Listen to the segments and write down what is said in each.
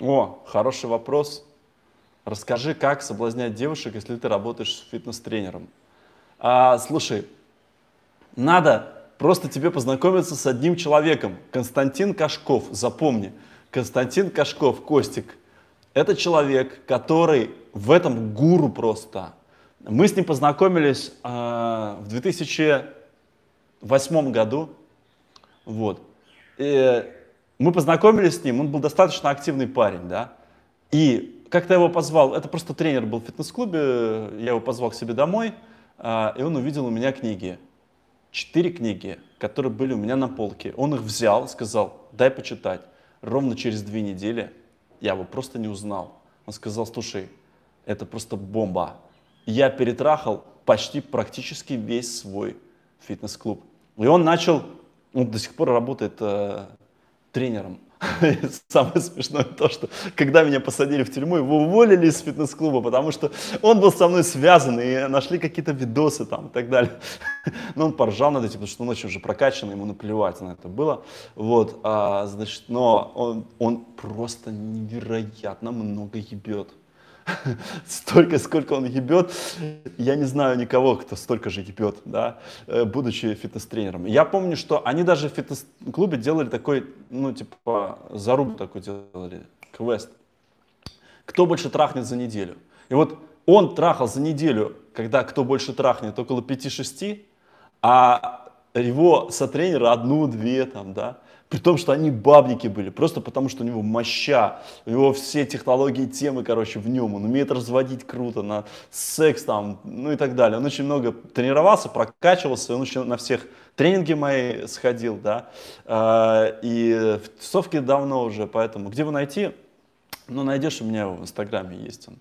О, хороший вопрос. Расскажи, как соблазнять девушек, если ты работаешь фитнес-тренером. А, слушай, надо просто тебе познакомиться с одним человеком. Константин Кашков, запомни. Константин Кашков, Костик. Это человек, который в этом гуру просто. Мы с ним познакомились э, в 2008 году. Вот. И мы познакомились с ним, он был достаточно активный парень, да. И как-то его позвал, это просто тренер был в фитнес-клубе, я его позвал к себе домой, а, и он увидел у меня книги. Четыре книги, которые были у меня на полке. Он их взял, сказал, дай почитать. Ровно через две недели я его просто не узнал. Он сказал, слушай, это просто бомба. Я перетрахал почти практически весь свой фитнес-клуб. И он начал, он до сих пор работает э, тренером. Самое смешное то, что когда меня посадили в тюрьму, его уволили из фитнес-клуба, потому что он был со мной связан, и нашли какие-то видосы там и так далее. Но он поржал над этим, потому что он очень уже прокачан, ему наплевать на это было. Вот, а, значит, но он, он просто невероятно много ебет. столько, сколько он ебет. Я не знаю никого, кто столько же ебет, да, э, будучи фитнес-тренером. Я помню, что они даже в фитнес-клубе делали такой, ну, типа, заруб такой делали, квест. Кто больше трахнет за неделю? И вот он трахал за неделю, когда кто больше трахнет, около 5-6, а его сотренера одну-две там, да. При том, что они бабники были, просто потому, что у него моща, у него все технологии темы, короче, в нем, он умеет разводить круто на секс там, ну и так далее. Он очень много тренировался, прокачивался, он очень на всех тренинги мои сходил, да, а, и в тусовке давно уже, поэтому где его найти? Ну, найдешь у меня его в Инстаграме, есть он.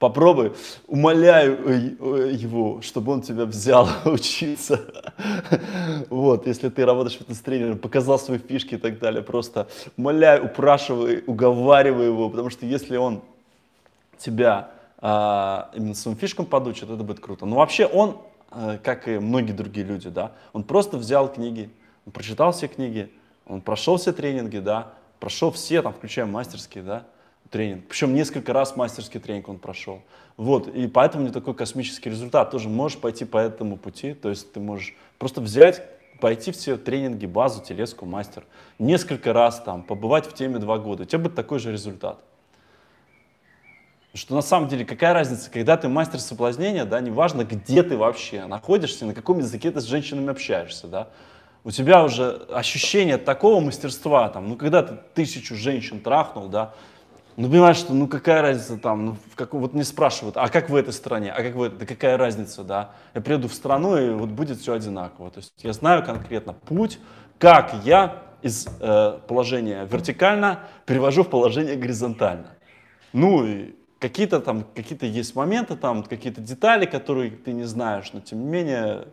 Попробуй, умоляю э, э, его, чтобы он тебя взял учиться. Вот, если ты работаешь фитнес-тренером, показал свои фишки и так далее, просто умоляю, упрашивай, уговаривай его, потому что если он тебя а, именно своим фишкам подучит, это будет круто. Но вообще он, э, как и многие другие люди, да, он просто взял книги, он прочитал все книги, он прошел все тренинги, да, прошел все, там, включая мастерские, да, тренинг. Причем несколько раз мастерский тренинг он прошел. Вот, и поэтому не такой космический результат. Тоже можешь пойти по этому пути, то есть ты можешь просто взять пойти все тренинги, базу, телеску, мастер, несколько раз там, побывать в теме два года, у тебя будет такой же результат. Что на самом деле, какая разница, когда ты мастер соблазнения, да, неважно, где ты вообще находишься, на каком языке ты с женщинами общаешься, да, у тебя уже ощущение такого мастерства, там, ну, когда ты тысячу женщин трахнул, да, ну, понимаешь, что ну какая разница там, ну, в как, вот не спрашивают, а как в этой стране, а как в этой, да какая разница, да? Я приеду в страну, и вот будет все одинаково. То есть я знаю конкретно путь, как я из э, положения вертикально перевожу в положение горизонтально. Ну и какие-то там, какие-то есть моменты там, какие-то детали, которые ты не знаешь, но тем не менее,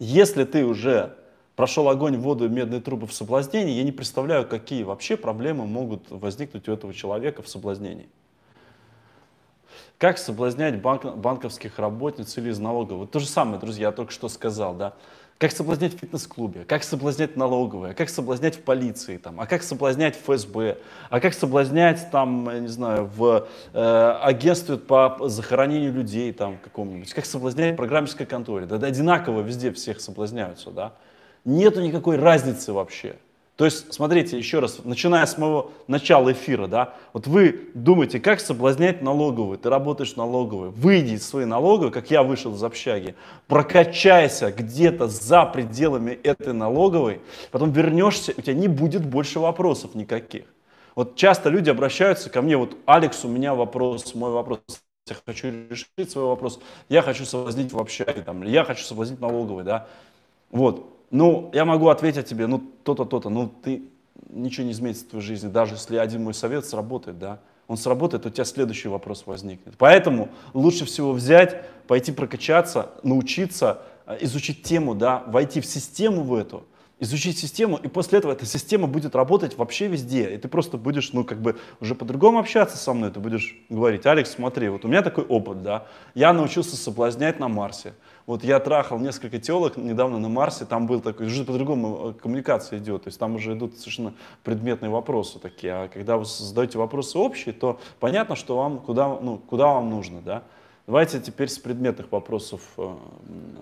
если ты уже прошел огонь, воду, медные трубы в соблазнении, я не представляю, какие вообще проблемы могут возникнуть у этого человека в соблазнении. Как соблазнять банк, банковских работниц или из налоговой? Вот то же самое, друзья, я только что сказал, да. Как соблазнять в фитнес-клубе, как соблазнять налоговые, как соблазнять в полиции, там, а как соблазнять в ФСБ, а как соблазнять там, не знаю, в э, агентстве по захоронению людей там каком-нибудь, как соблазнять в программистской конторе. Да, да одинаково везде всех соблазняются, да. Нету никакой разницы вообще. То есть, смотрите, еще раз, начиная с моего начала эфира, да, вот вы думаете, как соблазнять налоговую, ты работаешь налоговой, выйди из своей налоговой, как я вышел из общаги, прокачайся где-то за пределами этой налоговой, потом вернешься, у тебя не будет больше вопросов никаких. Вот часто люди обращаются ко мне, вот, Алекс, у меня вопрос, мой вопрос, я хочу решить свой вопрос, я хочу соблазнить в общаге, там, я хочу соблазнить налоговый, да, вот, ну, я могу ответить тебе, ну, то-то, то-то, ну, ты, ничего не изменится в твоей жизни, даже если один мой совет сработает, да, он сработает, у тебя следующий вопрос возникнет. Поэтому лучше всего взять, пойти прокачаться, научиться, э, изучить тему, да, войти в систему в эту – изучить систему, и после этого эта система будет работать вообще везде, и ты просто будешь, ну, как бы уже по-другому общаться со мной, ты будешь говорить, Алекс, смотри, вот у меня такой опыт, да, я научился соблазнять на Марсе, вот я трахал несколько телок недавно на Марсе, там был такой, уже по-другому э, коммуникация идет, то есть там уже идут совершенно предметные вопросы такие, а когда вы задаете вопросы общие, то понятно, что вам, куда, ну, куда вам нужно, да, Давайте теперь с предметных вопросов э,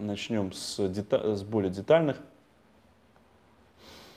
начнем с, дета- с более детальных.